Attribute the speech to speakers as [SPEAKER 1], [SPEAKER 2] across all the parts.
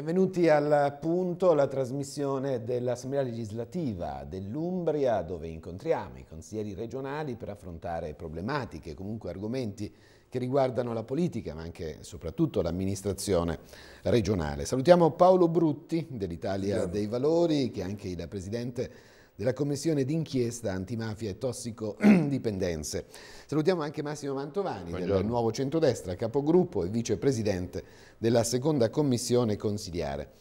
[SPEAKER 1] Benvenuti al punto, la trasmissione dell'Assemblea legislativa dell'Umbria dove incontriamo i consiglieri regionali per affrontare problematiche, comunque argomenti che riguardano la politica ma anche e soprattutto l'amministrazione regionale. Salutiamo Paolo Brutti dell'Italia dei Valori che è anche il Presidente della Commissione d'inchiesta antimafia e tossicodipendenze. Salutiamo anche Massimo Mantovani Buongiorno. del Nuovo Centrodestra, capogruppo e vicepresidente della seconda commissione consiliare.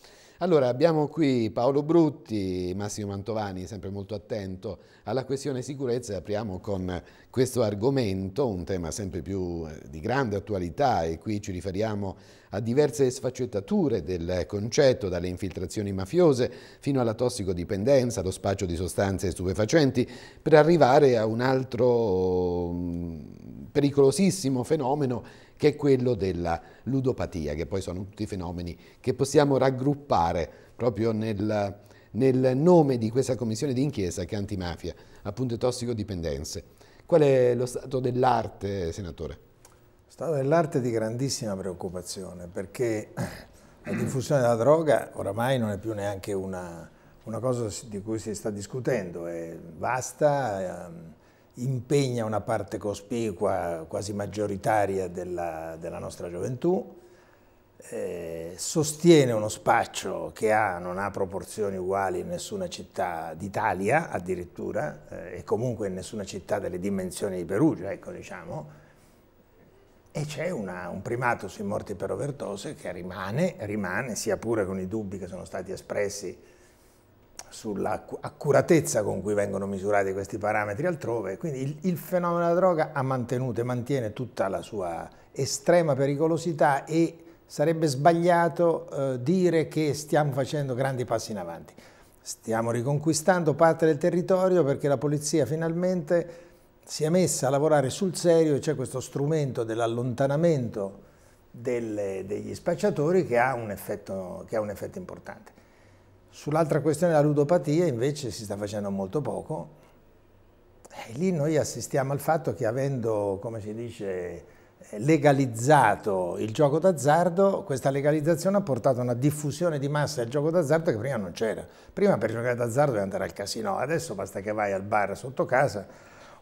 [SPEAKER 1] Allora, abbiamo qui Paolo Brutti, Massimo Mantovani, sempre molto attento alla questione sicurezza. Apriamo con questo argomento, un tema sempre più eh, di grande attualità e qui ci riferiamo a diverse sfaccettature del concetto, dalle infiltrazioni mafiose fino alla tossicodipendenza, allo spaccio di sostanze stupefacenti, per arrivare a un altro mm, pericolosissimo fenomeno che è quello della ludopatia, che poi sono tutti fenomeni che possiamo raggruppare proprio nel, nel nome di questa commissione d'inchiesta che è antimafia, appunto tossicodipendenze. Qual è lo stato dell'arte, senatore?
[SPEAKER 2] Stato dell'arte di grandissima preoccupazione perché la diffusione della droga oramai non è più neanche una, una cosa di cui si sta discutendo, è vasta, ehm, impegna una parte cospicua, quasi maggioritaria della, della nostra gioventù, eh, sostiene uno spaccio che ha, non ha proporzioni uguali in nessuna città d'Italia addirittura eh, e comunque in nessuna città delle dimensioni di Perugia, ecco diciamo, e c'è un primato sui morti per overtose che rimane, rimane, sia pure con i dubbi che sono stati espressi sull'accuratezza con cui vengono misurati questi parametri altrove, quindi il, il, fenomeno della droga ha mantenuto e mantiene tutta la sua estrema pericolosità e sarebbe sbagliato eh, dire che stiamo facendo grandi passi in avanti. Stiamo riconquistando parte del territorio perché la polizia finalmente si è messa a lavorare sul serio e c'è questo strumento dell'allontanamento degli spacciatori che ha un effetto, che ha un effetto importante. Sull'altra questione della ludopatia invece si sta facendo molto poco. E lì noi assistiamo al fatto che avendo, come si dice, eh, legalizzato il gioco d'azzardo, questa legalizzazione ha portato a una diffusione di massa del gioco d'azzardo che prima non c'era. Prima per giocare d'azzardo devi andare al casino, adesso basta che vai al bar sotto casa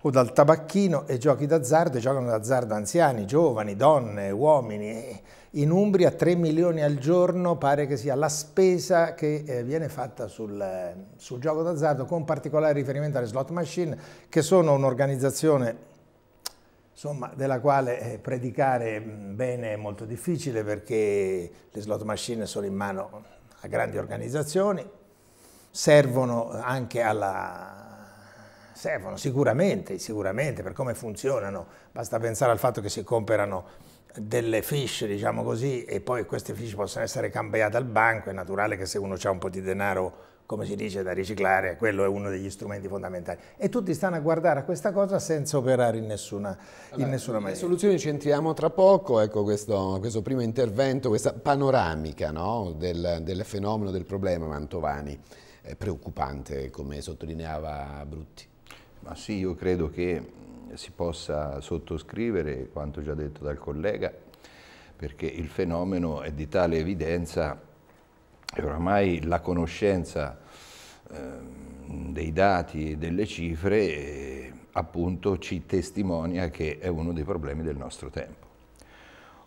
[SPEAKER 2] o dal tabacchino e giochi d'azzardo, e giocano d'azzardo anziani, giovani, donne, uomini. In Umbria 3 milioni al giorno pare che sia la spesa che eh, viene fatta sul, eh, sul gioco d'azzardo, con particolare riferimento alle slot machine, che sono un'organizzazione insomma, della quale eh, predicare mm, bene è molto difficile perché le slot machine sono in mano a grandi organizzazioni, servono anche alla, servono sicuramente, sicuramente per come funzionano, basta pensare al fatto che si comprano delle fish, diciamo così, e poi queste fish possono essere cambiate al banco, è naturale che se uno ha un po' di denaro, come si dice, da riciclare, quello è uno degli strumenti fondamentali.
[SPEAKER 1] E tutti stanno a guardare a questa cosa senza operare in nessuna, allora, in nessuna maniera. Le soluzioni ci entriamo tra poco, ecco questo, questo primo intervento, questa panoramica no, del, del fenomeno, del problema Mantovani, è eh, preoccupante come sottolineava Brutti.
[SPEAKER 3] Ma sì, io credo che mm, si possa sottoscrivere quanto già detto dal collega, perché il fenomeno è di tale evidenza e oramai la conoscenza ehm, dei dati e delle cifre eh, appunto ci testimonia che è uno dei problemi del nostro tempo.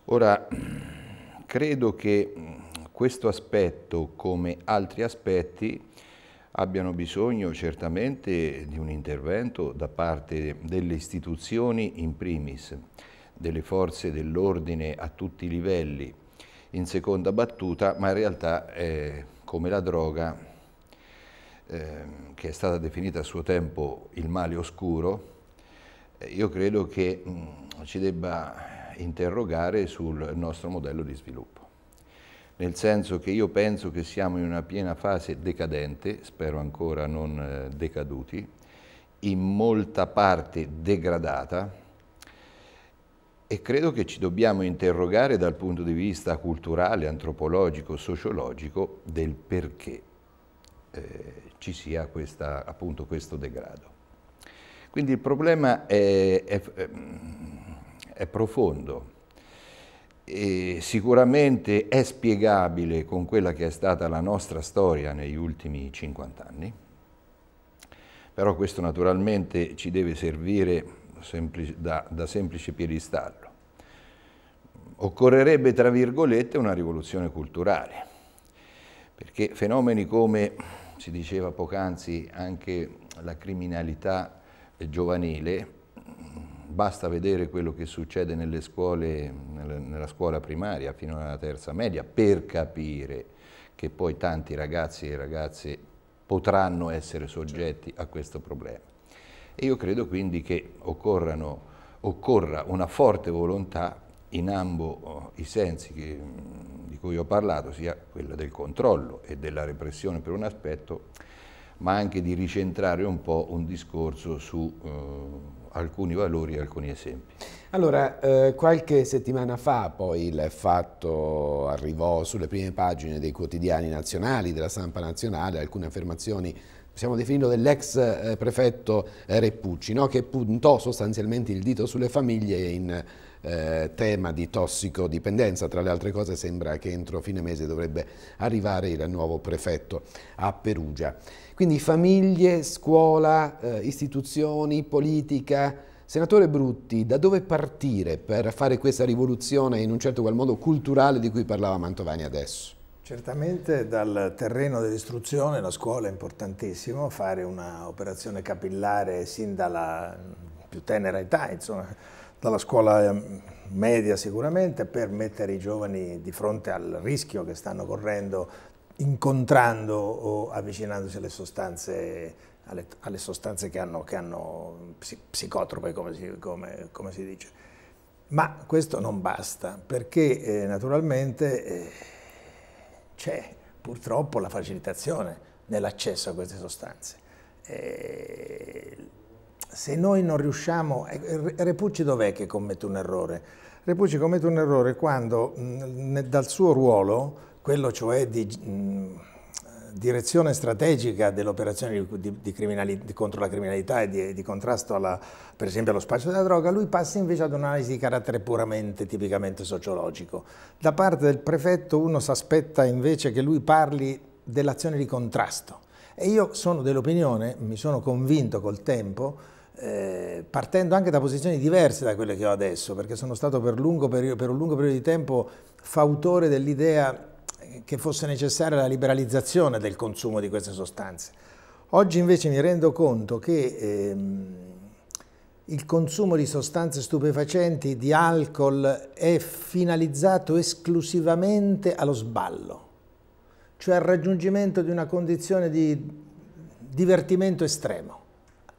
[SPEAKER 3] Ora, credo che mm, questo aspetto, come altri aspetti, abbiano bisogno certamente di un intervento da parte delle istituzioni in primis, delle forze dell'ordine a tutti i livelli, in seconda battuta, ma in realtà è eh, come la droga, eh, che è stata definita a suo tempo il male oscuro, eh, io credo che mh, mm, ci debba interrogare sul nostro modello di sviluppo nel senso che io penso che siamo in una piena fase decadente, spero ancora non eh, decaduti, in molta parte degradata e credo che ci dobbiamo interrogare dal punto di vista culturale, antropologico, sociologico del perché eh, ci sia questa, appunto questo degrado. Quindi il problema è, è, è mm, profondo e sicuramente è spiegabile con quella che è stata la nostra storia negli ultimi 50 anni, però questo naturalmente ci deve servire da, da semplice piedistallo. Occorrerebbe, tra virgolette, una rivoluzione culturale, perché fenomeni come, si diceva poc'anzi, anche la criminalità giovanile basta vedere quello che succede nelle scuole, nella scuola primaria fino alla terza media per capire che poi tanti ragazzi e ragazze potranno essere soggetti a questo problema. E io credo quindi che occorrano, occorra una forte volontà in ambo eh, i sensi che, mm, di cui ho parlato, sia quella del controllo e della repressione per un aspetto, ma anche di ricentrare un po' un discorso su eh, alcuni valori, alcuni esempi.
[SPEAKER 1] Allora, eh, qualche settimana fa poi il fatto arrivò sulle prime pagine dei quotidiani nazionali, della stampa nazionale, alcune affermazioni possiamo definirlo dell'ex eh, prefetto eh, Reppucci, no? che puntò sostanzialmente il dito sulle famiglie in eh, tema di tossicodipendenza. Tra le altre cose sembra che entro fine mese dovrebbe arrivare il nuovo prefetto a Perugia. Quindi famiglie, scuola, eh, istituzioni, politica. Senatore Brutti, da dove partire per fare questa rivoluzione in un certo qual modo culturale di cui parlava Mantovani adesso?
[SPEAKER 2] Certamente dal terreno dell'istruzione la scuola è importantissimo, fare un'operazione capillare sin dalla più tenera età, insomma, dalla scuola ehm, media sicuramente, per mettere i giovani di fronte al rischio che stanno correndo incontrando o avvicinandosi alle sostanze, alle, alle sostanze che hanno, che hanno psicotrope, come si, come, come si, dice. Ma questo non basta, perché eh, naturalmente... Eh, c'è purtroppo la facilitazione nell'accesso a queste sostanze. E se noi non riusciamo... Repucci dov'è che commette un errore? Repucci commette un errore quando mh, dal suo ruolo, quello cioè di... Mh, direzione strategica dell'operazione di, di, di contro la criminalità e di, di contrasto alla, per esempio allo spazio della droga, lui passa invece ad un'analisi di carattere puramente, tipicamente sociologico. Da parte del prefetto uno si aspetta invece che lui parli dell'azione di contrasto e io sono dell'opinione, mi sono convinto col tempo, eh, partendo anche da posizioni diverse da quelle che ho adesso, perché sono stato per, per un lungo periodo di tempo fautore dell'idea che fosse necessaria la liberalizzazione del consumo di queste sostanze. Oggi invece mi rendo conto che ehm, il consumo di sostanze stupefacenti, di alcol, è finalizzato esclusivamente allo sballo, cioè al raggiungimento di una condizione di divertimento estremo,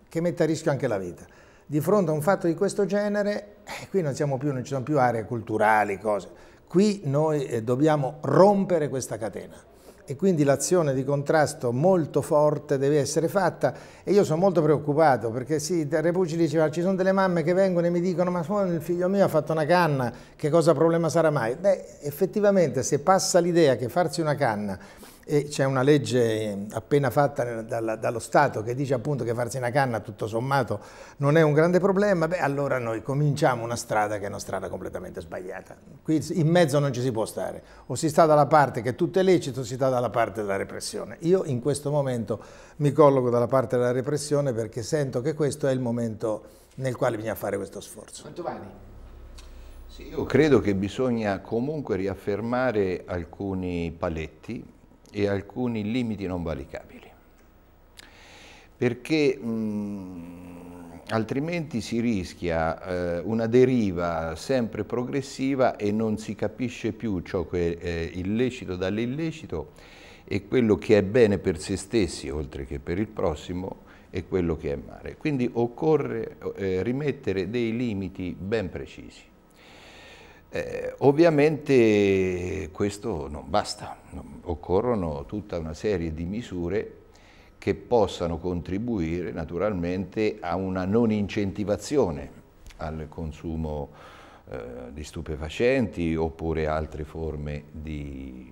[SPEAKER 2] che mette a rischio anche la vita. Di fronte a un fatto di questo genere, eh, qui non siamo più, non ci sono più aree culturali, cose Qui noi eh, dobbiamo rompere questa catena e quindi l'azione di contrasto molto forte deve essere fatta e io sono molto preoccupato perché sì, Repucci diceva ci sono delle mamme che vengono e mi dicono ma il figlio mio ha fatto una canna, che cosa problema sarà mai? Beh, effettivamente se passa l'idea che farsi una canna e c'è una legge appena fatta dallo Stato che dice appunto che farsi una canna tutto sommato non è un grande problema, beh allora noi cominciamo una strada che è una strada completamente sbagliata. Qui in mezzo non ci si può stare, o si sta dalla parte che tutto è lecito o si sta dalla parte della repressione. Io in questo momento mi colloco dalla parte della repressione perché sento che questo è il momento nel quale bisogna fare questo sforzo. Giovanni.
[SPEAKER 3] Sì, io credo che bisogna comunque riaffermare alcuni paletti e alcuni limiti non valicabili, perché mh, altrimenti si rischia eh, una deriva sempre progressiva e non si capisce più ciò che è illecito dall'illecito e quello che è bene per se stessi, oltre che per il prossimo, e quello che è male. Quindi occorre eh, rimettere dei limiti ben precisi. Eh, ovviamente questo non basta, occorrono tutta una serie di misure che possano contribuire naturalmente a una non incentivazione al consumo eh, di stupefacenti oppure altre forme di...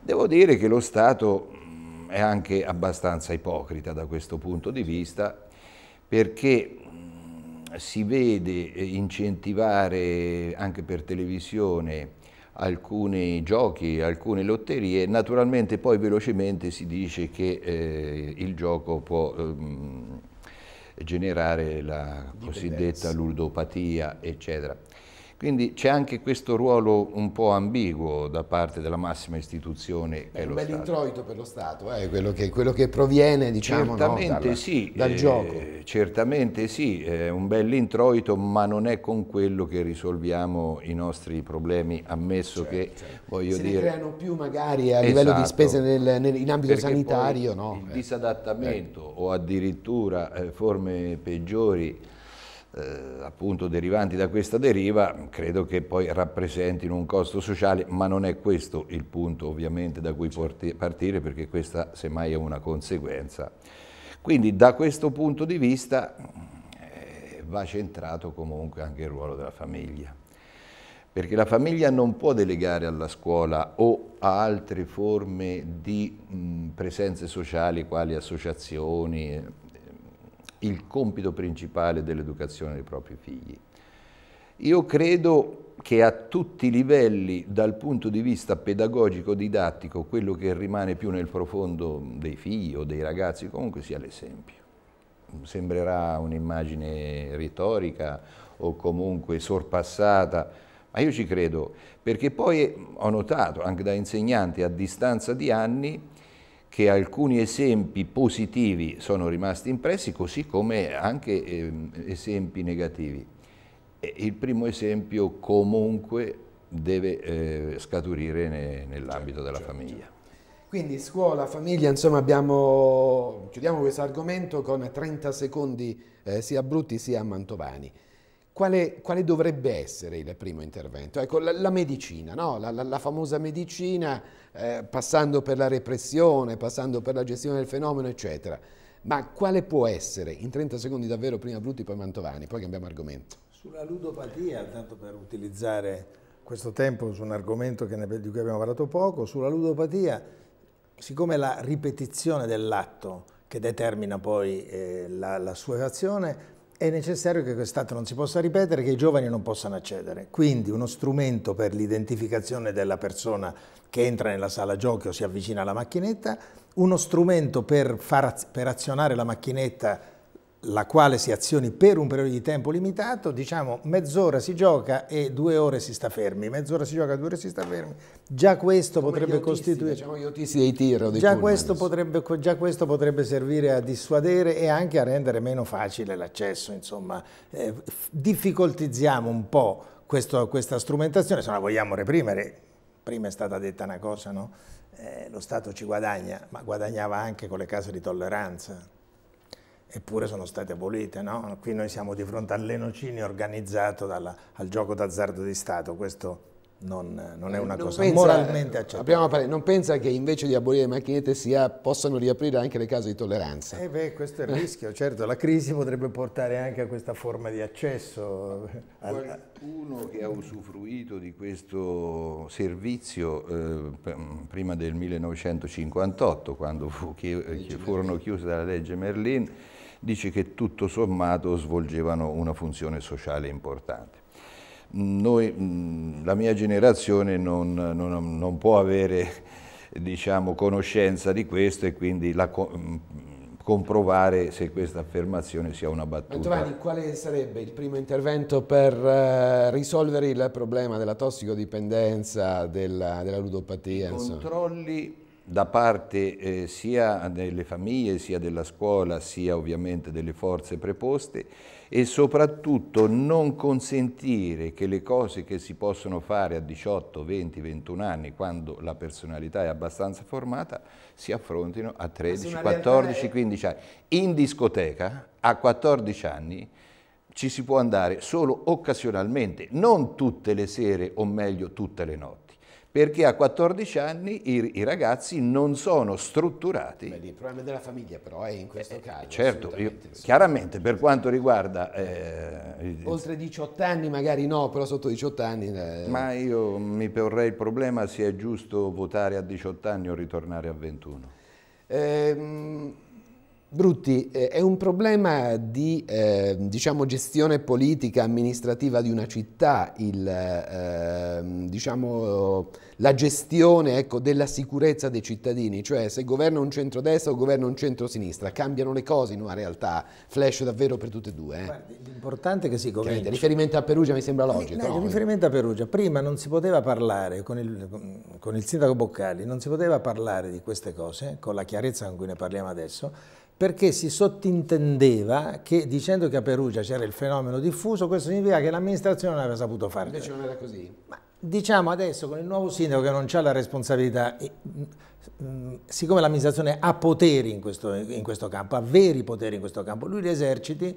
[SPEAKER 3] Devo dire che lo Stato mm, è anche abbastanza ipocrita da questo punto di vista perché si vede eh, incentivare anche per televisione alcuni giochi, alcune lotterie, naturalmente poi velocemente si dice che eh, il gioco può ehm, generare la cosiddetta ludopatia, eccetera. Quindi c'è anche questo ruolo un po' ambiguo da parte della massima istituzione che è, è lo Stato.
[SPEAKER 1] È un bel introito per lo Stato,
[SPEAKER 3] eh, quello, che, quello, che, proviene diciamo, certamente no, dalla, sì, dal eh, gioco. Certamente sì, è un bel introito, ma non è con quello che risolviamo i nostri problemi, ammesso certo, che certo. voglio Se dire... Se ne creano
[SPEAKER 1] più magari a esatto, livello di esatto. spese nel, nel, in ambito sanitario. No? Il eh.
[SPEAKER 3] disadattamento o addirittura eh, forme peggiori eh, appunto derivanti da questa deriva credo che poi rappresentino un costo sociale, ma non è questo il punto ovviamente da cui partire perché questa semmai è una conseguenza. Quindi da questo punto di vista eh, va centrato comunque anche il ruolo della famiglia, perché la famiglia non può delegare alla scuola o a altre forme di mh, presenze sociali quali associazioni, il compito principale dell'educazione dei propri figli. Io credo che a tutti i livelli, dal punto di vista pedagogico-didattico, quello che rimane più nel profondo dei figli o dei ragazzi comunque sia l'esempio. Sembrerà un'immagine retorica o comunque sorpassata, ma io ci credo, perché poi ho notato anche da insegnante, a distanza di anni che alcuni esempi positivi sono rimasti impressi, così come anche eh, esempi negativi. Il primo esempio comunque deve eh, scaturire ne, nell'ambito della certo, famiglia. Certo.
[SPEAKER 1] Quindi scuola, famiglia, insomma abbiamo, chiudiamo questo argomento con 30 secondi eh, sia Brutti sia Mantovani quale, quale, dovrebbe essere il primo intervento? Ecco, la, la medicina, no? la, la, la, famosa medicina, eh, passando per la repressione, passando per la gestione del fenomeno, eccetera. Ma quale può essere, in 30 secondi davvero, prima Brutti, poi Mantovani, poi cambiamo argomento?
[SPEAKER 2] Sulla ludopatia, tanto per utilizzare
[SPEAKER 1] questo tempo su un argomento ne, di cui abbiamo parlato poco, sulla ludopatia,
[SPEAKER 2] siccome la ripetizione dell'atto che determina poi eh, la sua azione, è necessario che quest'atto non si possa ripetere, che i giovani non possano accedere. Quindi uno strumento per l'identificazione della persona che entra nella sala giochi o si avvicina alla macchinetta, uno strumento per, far, per azionare la macchinetta la quale si azioni per un periodo di tempo limitato, diciamo mezz'ora si gioca e due ore si sta fermi, mezz'ora si gioca e due ore si sta fermi, già questo Come potrebbe costituire... Diciamo gli
[SPEAKER 1] autisti dei tir dei già questo,
[SPEAKER 2] potrebbe, già questo potrebbe servire a dissuadere e anche a rendere meno facile l'accesso, insomma, eh, difficoltizziamo un po' questo, questa strumentazione, se la vogliamo reprimere, prima è stata detta una cosa, no? eh, lo Stato ci guadagna, ma guadagnava anche con le case di tolleranza eppure sono state abolite. No? Qui noi siamo di fronte all'enocinio organizzato dalla, al gioco d'azzardo
[SPEAKER 1] di Stato, questo non,
[SPEAKER 2] non è eh, una non cosa pensa, moralmente accettabile.
[SPEAKER 1] non pensa che invece di abolire le macchinette sia, possano riaprire anche le case di tolleranza? Eh beh, questo è il rischio, certo,
[SPEAKER 2] la crisi potrebbe portare anche a questa forma di accesso. Eh,
[SPEAKER 3] Qualcuno che ha usufruito di questo servizio eh, prima del 1958, quando fu chi furono chiuse dalla legge Merlin, dice che tutto sommato svolgevano una funzione sociale importante. Noi, la mia generazione non, non, non può avere diciamo, conoscenza di questo e quindi la, comprovare se questa affermazione sia una battuta. Giovanni,
[SPEAKER 1] quale sarebbe il primo intervento per eh, risolvere
[SPEAKER 3] il problema della tossicodipendenza, della, della ludopatia? I insomma? controlli da parte eh, sia delle famiglie, sia della scuola, sia ovviamente delle forze preposte e soprattutto non consentire che le cose che si possono fare a 18, 20, 21 anni, quando la personalità è abbastanza formata, si affrontino a 13, 14, 15 anni. In discoteca, a 14 anni, ci si può andare solo occasionalmente, non tutte le sere o meglio tutte le notti perché a 14 anni i, i ragazzi non sono strutturati. Beh, il
[SPEAKER 1] problema della famiglia però è in questo eh, caso. Certo,
[SPEAKER 3] io, chiaramente per quanto riguarda... Eh,
[SPEAKER 1] Oltre 18
[SPEAKER 3] anni magari no, però sotto
[SPEAKER 1] 18 anni... Eh. Ma
[SPEAKER 3] io mi porrei il problema se è giusto votare a 18 anni o ritornare a 21.
[SPEAKER 1] Ehm... Brutti, eh, è un problema di eh, diciamo, gestione politica amministrativa di una città, il, eh, diciamo, la gestione ecco, della sicurezza dei cittadini, cioè se governa un centrodestra o governa un centrosinistra, cambiano le cose in una realtà, flash davvero per tutte e due. Eh. l'importante è che si governi. Cioè, riferimento a Perugia mi sembra logico. No, no?
[SPEAKER 2] riferimento a Perugia, prima non si poteva parlare con il, con il sindaco Boccali, non si poteva parlare di queste cose con la chiarezza con cui ne parliamo adesso perché si sottintendeva che dicendo che a Perugia c'era il fenomeno diffuso, questo significa che l'amministrazione non aveva saputo farlo. Invece non era così. Ma diciamo adesso con il nuovo sindaco che non ha la responsabilità, siccome l'amministrazione ha poteri in questo, in questo campo, ha veri poteri in questo campo, lui li eserciti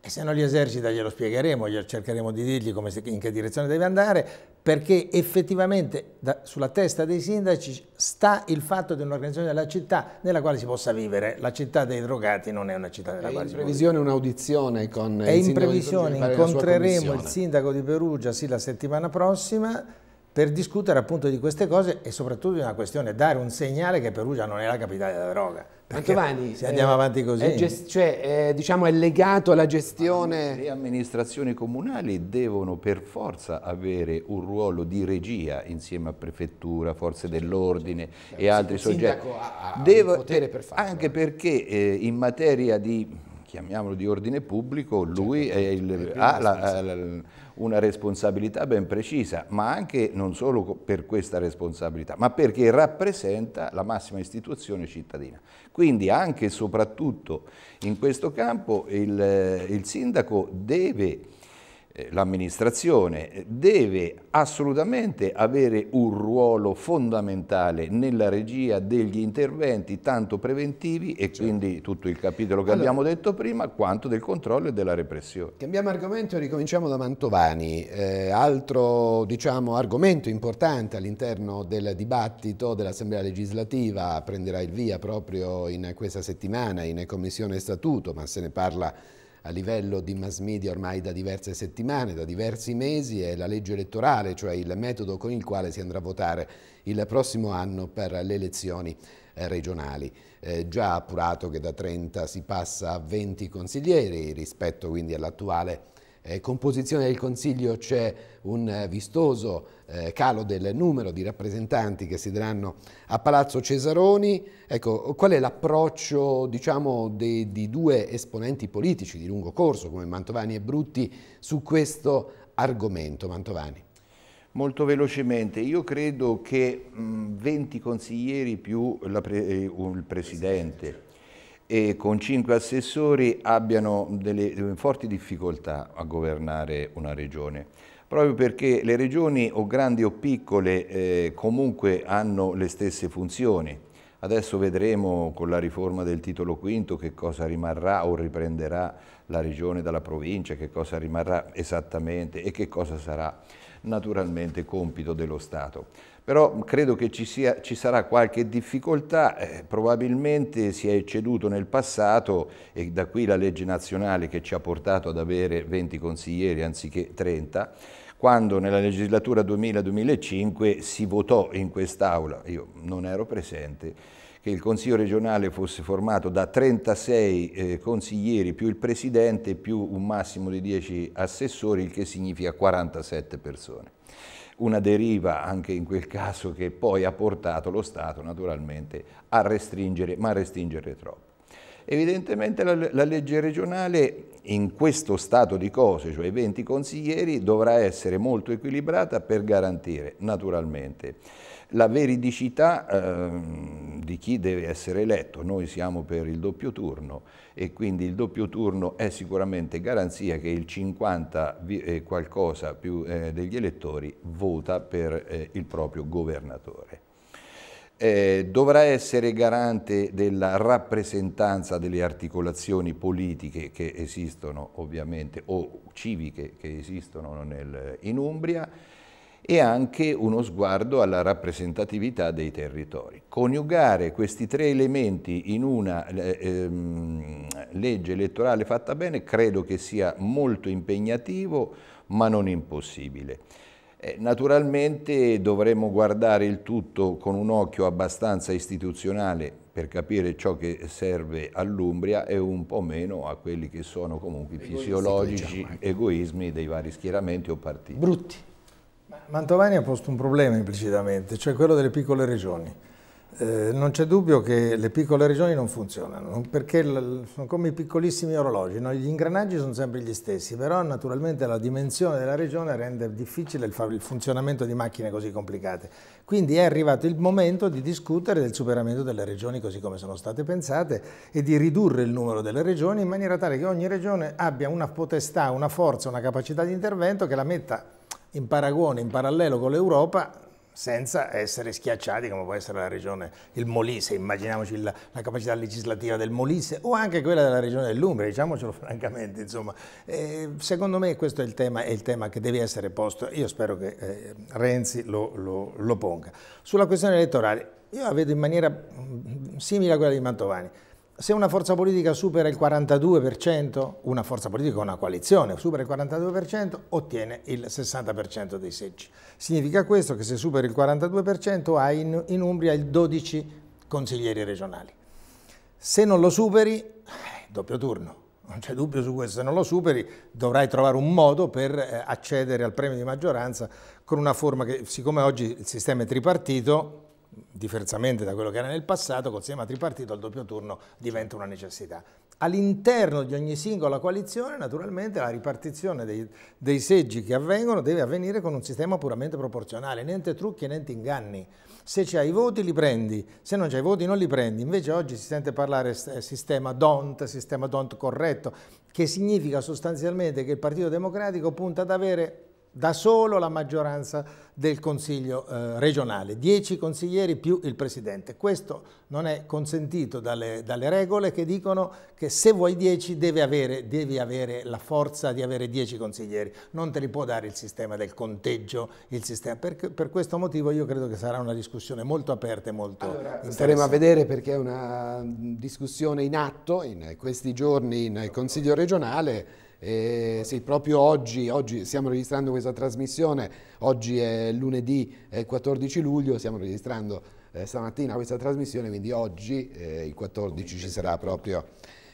[SPEAKER 2] e se non li esercita glielo spiegheremo, glielo cercheremo di dirgli come, in che direzione deve andare, perché effettivamente da, sulla testa dei sindaci sta il fatto di un'organizzazione della città nella quale si possa vivere. La città dei drogati non è una città nella è quale
[SPEAKER 1] si possa vivere. È in previsione un'audizione con è il sindaco di Perugia. È in previsione, incontreremo il
[SPEAKER 2] sindaco di Perugia sì, la settimana prossima, per discutere appunto di queste cose e soprattutto di una questione, dare un segnale che Perugia non è la capitale della droga. Mantovani, se andiamo eh, avanti così... È
[SPEAKER 3] cioè, eh, diciamo è legato alla gestione... Le amministrazioni comunali devono per forza avere un ruolo di regia insieme a prefettura, forze dell'ordine cioè, e altri soggetti. Ha, ha Devo, potere per farlo. Anche eh. perché eh, in materia di, chiamiamolo di ordine pubblico, lui cioè, è certo, il, è il ha la, la, la una responsabilità ben precisa, ma anche non solo per questa responsabilità, ma perché rappresenta la massima istituzione cittadina. Quindi anche e soprattutto in questo campo il, il sindaco deve eh, l'amministrazione eh, deve assolutamente avere un ruolo fondamentale nella regia degli interventi tanto preventivi e certo. quindi tutto il capitolo che allora, abbiamo detto prima quanto del controllo e della repressione.
[SPEAKER 1] Cambiamo argomento e ricominciamo da Mantovani, eh, altro diciamo, argomento importante all'interno del dibattito dell'Assemblea legislativa prenderà il via proprio in questa settimana in Commissione Statuto ma se ne parla a livello di mass media ormai da diverse settimane, da diversi mesi, è la legge elettorale, cioè il metodo con il quale si andrà a votare il prossimo anno per le elezioni eh, regionali. Eh, già appurato che da 30 si passa a 20 consiglieri rispetto quindi all'attuale eh, composizione del Consiglio c'è un eh, vistoso eh, calo del numero di rappresentanti che si daranno a Palazzo Cesaroni. Ecco, qual è l'approccio diciamo, di due esponenti politici di lungo corso come Mantovani e Brutti su questo argomento?
[SPEAKER 3] Mantovani. Molto velocemente, io credo che mh, 20 consiglieri più pre, eh, il Presidente e con cinque assessori abbiano delle eh, forti difficoltà a governare una regione proprio perché le regioni o grandi o piccole eh, comunque hanno le stesse funzioni. Adesso vedremo con la riforma del titolo quinto che cosa rimarrà o riprenderà la regione dalla provincia, che cosa rimarrà esattamente e che cosa sarà naturalmente compito dello Stato però credo che ci, sia, ci sarà qualche difficoltà, eh, probabilmente si è ecceduto nel passato e da qui la legge nazionale che ci ha portato ad avere 20 consiglieri anziché 30, quando nella legislatura 2000-2005 si votò in quest'Aula, io non ero presente, che il Consiglio regionale fosse formato da 36 eh, consiglieri più il Presidente più un massimo di 10 assessori, il che significa 47 persone una deriva anche in quel caso che poi ha portato lo Stato naturalmente a restringere, ma a restringere troppo. Evidentemente la, la, legge regionale in questo stato di cose, cioè i 20 consiglieri, dovrà essere molto equilibrata per garantire naturalmente la veridicità eh, di chi deve essere eletto. Noi siamo per il doppio turno e quindi il doppio turno è sicuramente garanzia che il 50 e eh, qualcosa più eh, degli elettori vota per eh, il proprio governatore. Eh, dovrà essere garante della rappresentanza delle articolazioni politiche che esistono ovviamente o civiche che esistono nel, in Umbria e anche uno sguardo alla rappresentatività dei territori. Coniugare questi tre elementi in una eh, ehm, legge elettorale fatta bene credo che sia molto impegnativo ma non impossibile. Eh, naturalmente dovremmo guardare il tutto con un occhio abbastanza istituzionale per capire ciò che serve all'Umbria e un po' meno a quelli che sono comunque i fisiologici diciamo, ecco. egoismi dei vari schieramenti o partiti. Brutti.
[SPEAKER 2] Mantovani ha posto un problema implicitamente, cioè quello delle piccole regioni. Eh, non c'è dubbio che le piccole regioni non funzionano, perché sono come i piccolissimi orologi, no? gli ingranaggi sono sempre gli stessi, però naturalmente la dimensione della regione rende difficile il, il funzionamento di macchine così complicate. Quindi è arrivato il momento di discutere del superamento delle regioni così come sono state pensate e di ridurre il numero delle regioni in maniera tale che ogni regione abbia una potestà, una forza, una capacità di intervento che la metta in paragone, in parallelo con l'Europa, senza essere schiacciati come può essere la regione, il Molise, immaginiamoci la, la, capacità legislativa del Molise o anche quella della regione dell'Umbria, diciamocelo francamente, insomma. Eh, secondo me questo è il, tema, è il, tema, che deve essere posto, io spero che eh, Renzi lo, lo, lo ponga. Sulla questione elettorale, io la vedo in maniera mm, simile a quella di Mantovani, se una forza politica supera il 42%, una forza politica, una coalizione, supera il 42%, ottiene il 60% dei seggi. Significa questo che se supera il 42% hai in, in Umbria il 12 consiglieri regionali. Se non lo superi, eh, doppio turno, non c'è dubbio su questo, se non lo superi dovrai trovare un modo per eh, accedere al premio di maggioranza con una forma che, siccome oggi il sistema è tripartito, diversamente da quello che era nel passato, col sistema tripartito al doppio turno diventa una necessità. All'interno di ogni singola coalizione, naturalmente, la ripartizione dei, dei, seggi che avvengono deve avvenire con un sistema puramente proporzionale, niente trucchi e niente inganni. Se c'hai i voti li prendi, se non c'hai i voti non li prendi. Invece oggi si sente parlare eh, sistema don't, sistema don't corretto, che significa sostanzialmente che il Partito Democratico punta ad avere da solo la maggioranza del Consiglio eh, regionale, 10 consiglieri più il Presidente. Questo non è consentito dalle, dalle regole che dicono che se vuoi 10 devi avere, devi avere la forza di avere 10 consiglieri, non te li può dare il sistema del conteggio, sistema. Per, per, questo motivo io credo che sarà una discussione molto aperta e molto allora, Staremo a vedere
[SPEAKER 1] perché è una discussione in atto in questi giorni in Consiglio regionale eh, sì, proprio oggi, oggi, stiamo registrando questa trasmissione, oggi è lunedì 14 luglio, stiamo registrando eh, stamattina questa trasmissione, quindi oggi eh, il 14 ci sarà proprio,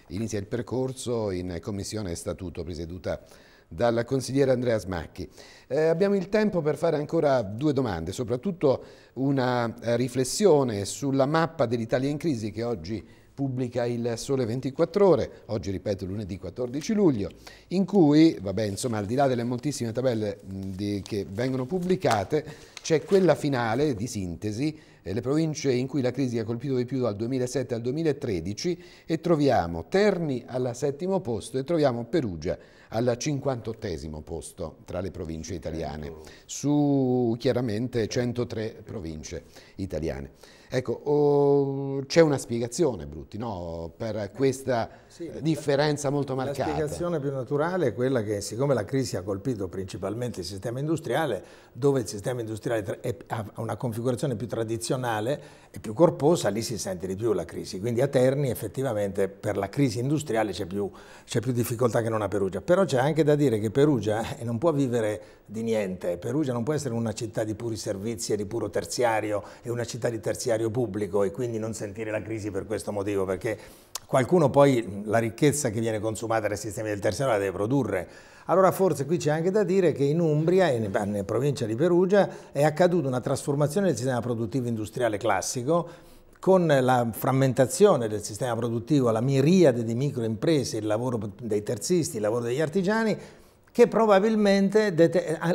[SPEAKER 1] inizia il percorso in commissione statuto presieduta dal consigliere Andrea Smacchi. Eh, abbiamo il tempo per fare ancora due domande, soprattutto una eh, riflessione sulla mappa dell'Italia in crisi che oggi pubblica il Sole 24 Ore, oggi ripeto lunedì 14 luglio, in cui, vabbè insomma al di là delle moltissime tabelle di, che vengono pubblicate, c'è quella finale di sintesi, eh, le province in cui la crisi ha colpito di più dal 2007 al 2013 e troviamo Terni al settimo posto e troviamo Perugia al 58 posto tra le province italiane, ecco. su chiaramente 103 province italiane. Ecco, oh, c'è una spiegazione, Brutti, no? per questa sì, differenza molto
[SPEAKER 2] marcata. La spiegazione più naturale è quella che, siccome la crisi ha colpito principalmente il sistema industriale, dove il sistema industriale è, ha una configurazione più tradizionale e più corposa, lì si sente di più la crisi. Quindi a Terni effettivamente per la crisi industriale c'è più, più, difficoltà che non a Perugia. Però c'è anche da dire che Perugia eh, non può vivere di niente, Perugia non può essere una città di puri servizi e di puro terziario e una città di terziario finanziario pubblico e quindi non sentire la crisi per questo motivo, perché qualcuno poi la ricchezza che viene consumata dai sistemi del terziario la deve produrre. Allora forse qui c'è anche da dire che in Umbria e in provincia di Perugia è accaduta una trasformazione del sistema produttivo industriale classico con la frammentazione del sistema produttivo, la miriade di microimprese, il lavoro dei terzisti, il lavoro degli artigiani, che probabilmente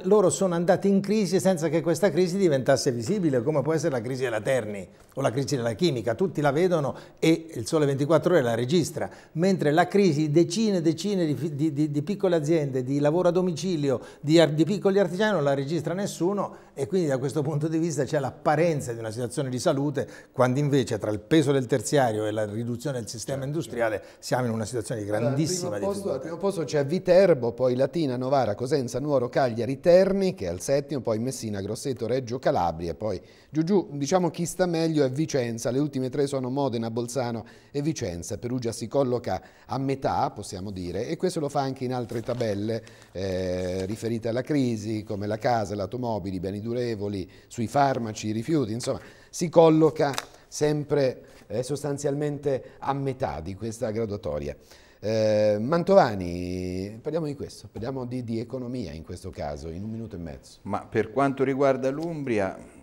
[SPEAKER 2] loro sono andati in crisi senza che questa crisi diventasse visibile, come può essere la crisi della Terni o la crisi della chimica, tutti la vedono e il Sole 24 ore la registra, mentre la crisi decine e decine di, di, di, di, piccole aziende, di lavoro a domicilio, di, di piccoli artigiani non la registra nessuno e quindi da questo punto di vista c'è l'apparenza di una situazione di salute quando invece tra il peso del terziario e la riduzione del sistema certo, industriale certo. siamo in una situazione di grandissima allora,
[SPEAKER 1] difficoltà. Al primo posto c'è Viterbo, poi Latina, Novara, Cosenza, Nuoro, Cagliari, Terni che è al settimo, poi Messina, Grosseto, Reggio Calabria, poi Giugiù, diciamo chi sta meglio è Vicenza, le ultime tre sono Modena, Bolzano e Vicenza. Perugia si colloca a metà, possiamo dire, e questo lo fa anche in altre tabelle eh, riferite alla crisi, come la casa, l'automobile, i beni durevoli, sui farmaci, i rifiuti, insomma, si colloca sempre eh, sostanzialmente a metà di questa graduatoria. Eh, Mantovani, parliamo di questo, parliamo di, di economia in questo caso, in un minuto e mezzo.
[SPEAKER 3] Ma per quanto riguarda l'Umbria,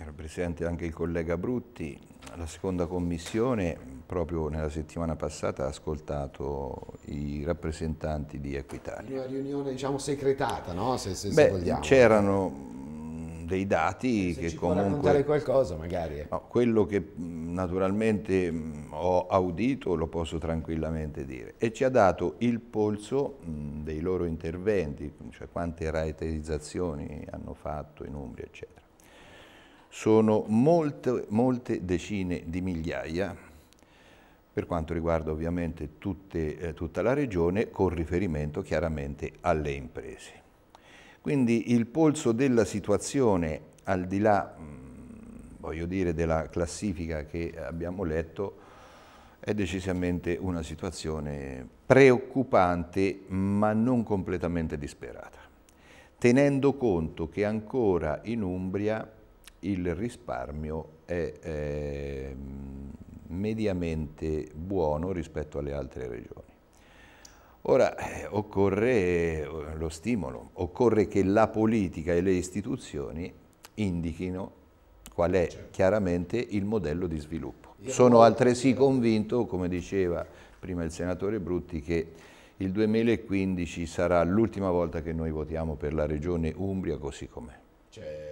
[SPEAKER 3] era presente anche il collega Brutti, la seconda commissione proprio nella settimana passata ha ascoltato i rappresentanti di Equitalia.
[SPEAKER 1] Una riunione diciamo segretata,
[SPEAKER 3] no? se, se, Beh, se vogliamo. C'erano mm, dei dati se che comunque... Può raccontare qualcosa magari. Ecco. No, quello che mm, naturalmente mm, ho audito lo posso tranquillamente dire e ci ha dato il polso dei loro interventi, cioè quante rateizzazioni hanno fatto i numeri eccetera sono molte, molte decine di migliaia, per quanto riguarda ovviamente tutte, eh, tutta la regione, con riferimento chiaramente alle imprese. Quindi il polso della situazione, al di là, mh, mm, voglio dire, della classifica che abbiamo letto, è decisamente una situazione preoccupante ma non completamente disperata, tenendo conto che ancora in Umbria il risparmio è eh, mediamente buono rispetto alle altre regioni. Ora eh, occorre eh, lo stimolo, occorre che la politica e le istituzioni indichino qual è certo. chiaramente il modello di sviluppo. Sono altresì convinto, come diceva prima il senatore Brutti, che il 2015 sarà l'ultima volta che noi votiamo per la regione Umbria così com'è. Cioè,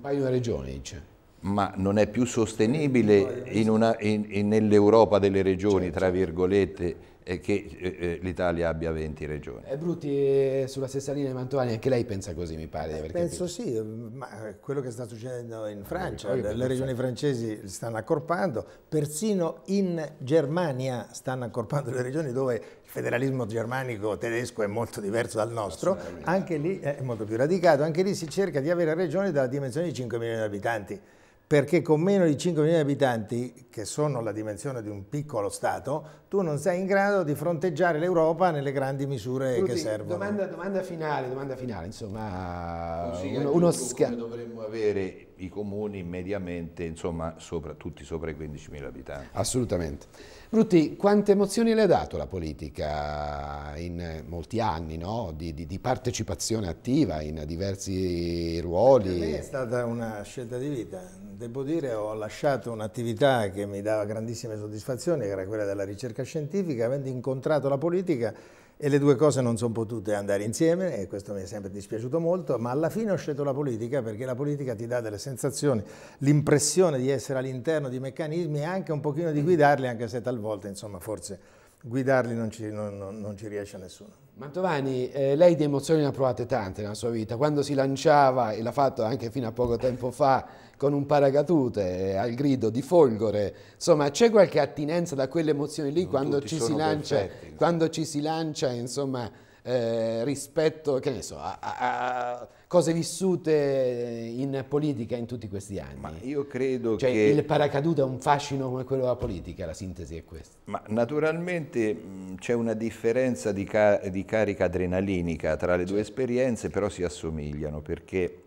[SPEAKER 1] un paio di regioni, dice.
[SPEAKER 3] Ma non è più sostenibile nell'Europa delle regioni, certo. tra virgolette, e che eh, eh, l'Italia abbia 20 regioni.
[SPEAKER 1] E Brutti eh, sulla stessa linea di Mantovani, anche lei pensa così mi pare? Eh, penso capito.
[SPEAKER 2] sì, ma quello che sta succedendo in Francia, eh, le regioni
[SPEAKER 1] francesi stanno accorpando,
[SPEAKER 2] persino in Germania stanno accorpando le regioni dove il federalismo germanico tedesco è molto diverso dal nostro, anche lì è molto più radicato, anche lì si cerca di avere regioni dalla dimensione di 5 milioni di abitanti perché con meno di 5 milioni di abitanti, che sono la dimensione di un piccolo Stato, tu non sei in grado di fronteggiare l'Europa nelle grandi misure Tutti, che servono. Domanda, domanda, finale, domanda finale, insomma, uno, uno
[SPEAKER 3] scambio. dovremmo avere i comuni mediamente, insomma, sopra, tutti sopra i 15 mila abitanti.
[SPEAKER 1] Assolutamente. Brutti, quante emozioni le ha dato la politica in molti anni no? di, di, di, partecipazione attiva in diversi ruoli? Per me è
[SPEAKER 2] stata una scelta di vita devo dire ho lasciato un'attività che mi dava grandissime soddisfazioni, che era quella della ricerca scientifica, avendo incontrato la politica e le due cose non sono potute andare insieme e questo mi è sempre dispiaciuto molto, ma alla fine ho scelto la politica perché la politica ti dà delle sensazioni, l'impressione di essere all'interno di meccanismi e anche un pochino di guidarli, anche se talvolta insomma forse guidarli non ci, non, non, non ci riesce nessuno.
[SPEAKER 1] Mantovani, eh, lei di emozioni ne ha provate tante nella sua vita, quando si lanciava, e l'ha fatto anche fino a poco tempo fa, con un paracadute eh, al grido di folgore, insomma c'è qualche attinenza da quelle emozioni lì quando ci, si lancia, quando ci si lancia, insomma eh, rispetto so, a, a, cose vissute in politica in tutti questi anni. Ma io credo cioè, che... il paracadute è un fascino come quello della politica, la sintesi è questa.
[SPEAKER 3] Ma naturalmente c'è una differenza di, car di, carica adrenalinica tra le due esperienze, però si assomigliano perché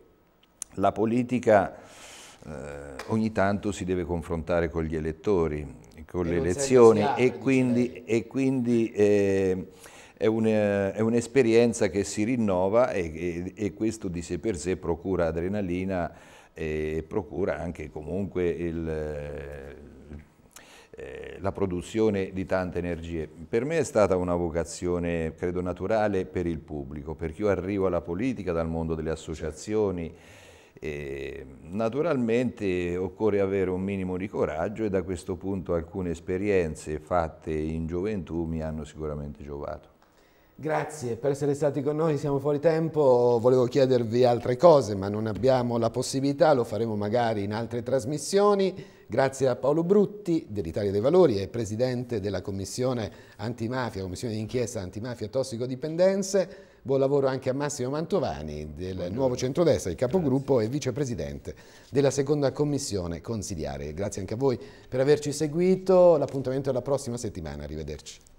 [SPEAKER 3] la politica eh, ogni tanto si deve confrontare con gli elettori, con e le elezioni e quindi... E quindi eh, eh, è, un'esperienza che si rinnova e, e, e, questo di sé per sé procura adrenalina e procura anche comunque il, eh, eh, la produzione di tante energie. Per me è stata una vocazione, credo, naturale per il pubblico, perché io arrivo alla politica dal mondo delle associazioni, e naturalmente occorre avere un minimo di coraggio e da questo punto alcune esperienze fatte in gioventù mi hanno sicuramente giovato.
[SPEAKER 1] Grazie per essere stati con noi, siamo fuori tempo, volevo chiedervi altre cose ma non abbiamo la possibilità, lo faremo magari in altre trasmissioni. Grazie a Paolo Brutti dell'Italia dei Valori e Presidente della Commissione Antimafia, Commissione d'inchiesta Antimafia e Tossicodipendenze. Buon lavoro anche a Massimo Mantovani del Buongiorno. Nuovo Centrodestra, il capogruppo Grazie. e vicepresidente della seconda commissione consiliare. Grazie anche a voi per averci seguito, l'appuntamento è la prossima settimana, arrivederci.